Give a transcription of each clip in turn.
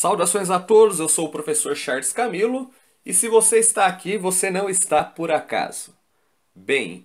Saudações a todos, eu sou o professor Charles Camilo e se você está aqui, você não está por acaso. Bem,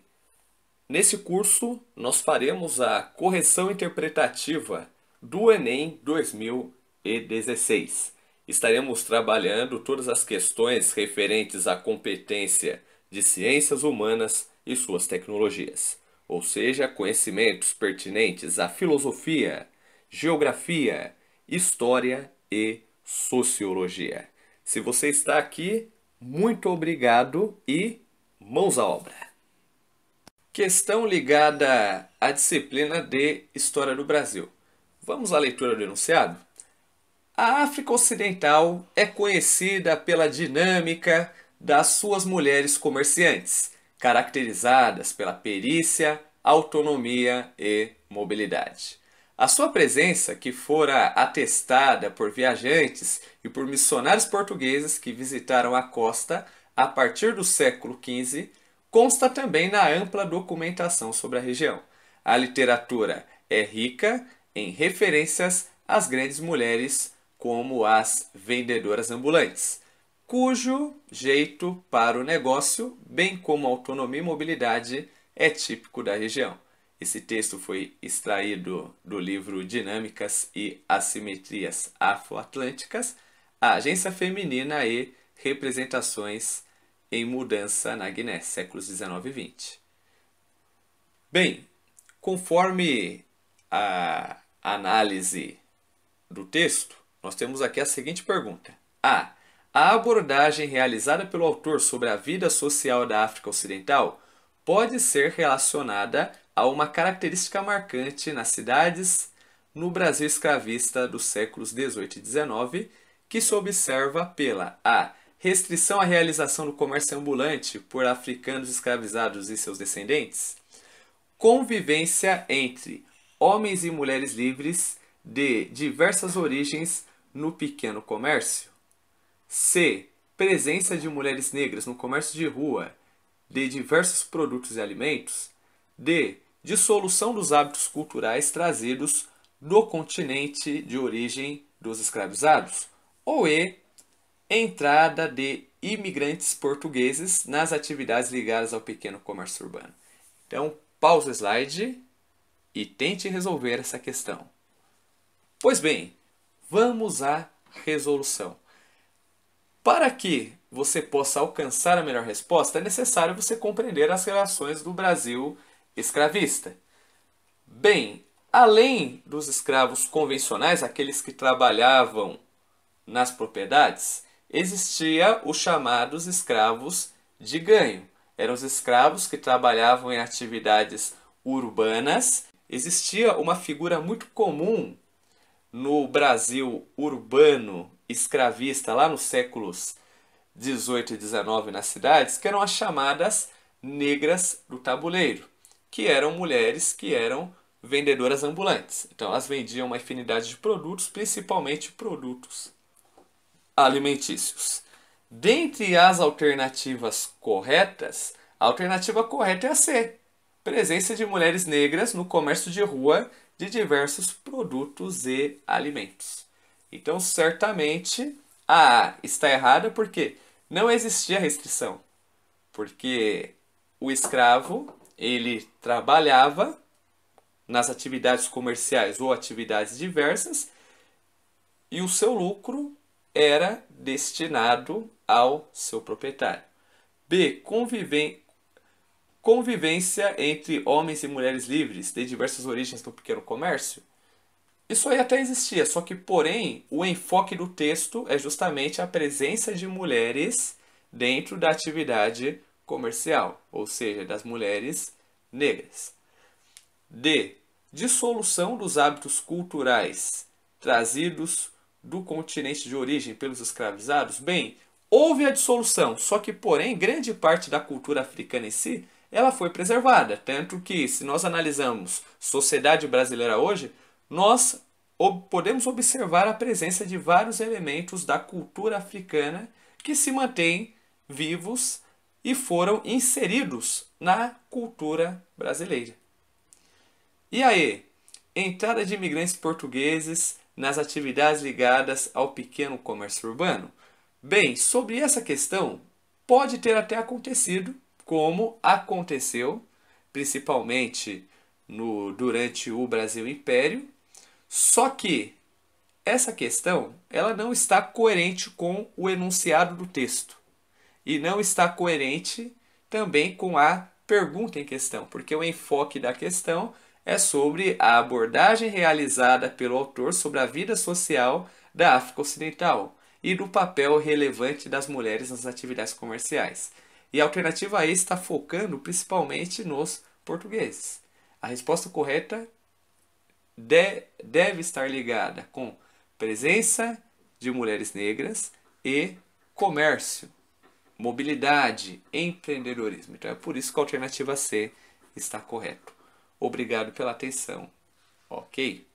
nesse curso nós faremos a correção interpretativa do Enem 2016. Estaremos trabalhando todas as questões referentes à competência de ciências humanas e suas tecnologias, ou seja, conhecimentos pertinentes à filosofia, geografia, história e Sociologia. Se você está aqui, muito obrigado e mãos à obra! Questão ligada à disciplina de História do Brasil. Vamos à leitura do enunciado? A África Ocidental é conhecida pela dinâmica das suas mulheres comerciantes, caracterizadas pela perícia, autonomia e mobilidade. A sua presença, que fora atestada por viajantes e por missionários portugueses que visitaram a costa a partir do século XV, consta também na ampla documentação sobre a região. A literatura é rica em referências às grandes mulheres, como as vendedoras ambulantes, cujo jeito para o negócio, bem como autonomia e mobilidade, é típico da região. Esse texto foi extraído do livro Dinâmicas e Assimetrias Afroatlânticas, a Agência Feminina e Representações em Mudança na Guiné, séculos 19 e 20. Bem, conforme a análise do texto, nós temos aqui a seguinte pergunta: A. A abordagem realizada pelo autor sobre a vida social da África Ocidental pode ser relacionada a uma característica marcante nas cidades no Brasil escravista dos séculos 18 e 19, que se observa pela a restrição à realização do comércio ambulante por africanos escravizados e seus descendentes, convivência entre homens e mulheres livres de diversas origens no pequeno comércio, c presença de mulheres negras no comércio de rua de diversos produtos e alimentos, D dissolução dos hábitos culturais trazidos do continente de origem dos escravizados, ou E, entrada de imigrantes portugueses nas atividades ligadas ao pequeno comércio urbano. Então, pausa o slide e tente resolver essa questão. Pois bem, vamos à resolução. Para que você possa alcançar a melhor resposta, é necessário você compreender as relações do Brasil escravista. Bem, além dos escravos convencionais, aqueles que trabalhavam nas propriedades, existia os chamados escravos de ganho. Eram os escravos que trabalhavam em atividades urbanas. Existia uma figura muito comum no Brasil urbano escravista lá nos séculos 18 e 19 nas cidades, que eram as chamadas negras do tabuleiro que eram mulheres que eram vendedoras ambulantes. Então elas vendiam uma infinidade de produtos, principalmente produtos alimentícios. Dentre as alternativas corretas, a alternativa correta é a C. Presença de mulheres negras no comércio de rua de diversos produtos e alimentos. Então, certamente, a A está errada porque não existia restrição. Porque o escravo ele trabalhava nas atividades comerciais ou atividades diversas e o seu lucro era destinado ao seu proprietário. B. Conviven... Convivência entre homens e mulheres livres de diversas origens no pequeno comércio. Isso aí até existia, só que, porém, o enfoque do texto é justamente a presença de mulheres dentro da atividade comercial, ou seja, das mulheres negras. D. Dissolução dos hábitos culturais trazidos do continente de origem pelos escravizados. Bem, houve a dissolução, só que, porém, grande parte da cultura africana em si ela foi preservada. Tanto que, se nós analisamos sociedade brasileira hoje, nós podemos observar a presença de vários elementos da cultura africana que se mantêm vivos e foram inseridos na cultura brasileira. E aí, entrada de imigrantes portugueses nas atividades ligadas ao pequeno comércio urbano? Bem, sobre essa questão, pode ter até acontecido, como aconteceu principalmente no, durante o Brasil Império, só que essa questão ela não está coerente com o enunciado do texto e não está coerente também com a pergunta em questão, porque o enfoque da questão é sobre a abordagem realizada pelo autor sobre a vida social da África Ocidental e do papel relevante das mulheres nas atividades comerciais. E a alternativa A está focando principalmente nos portugueses. A resposta correta de, deve estar ligada com presença de mulheres negras e comércio mobilidade, empreendedorismo. Então é por isso que a alternativa C está correto. Obrigado pela atenção. Ok?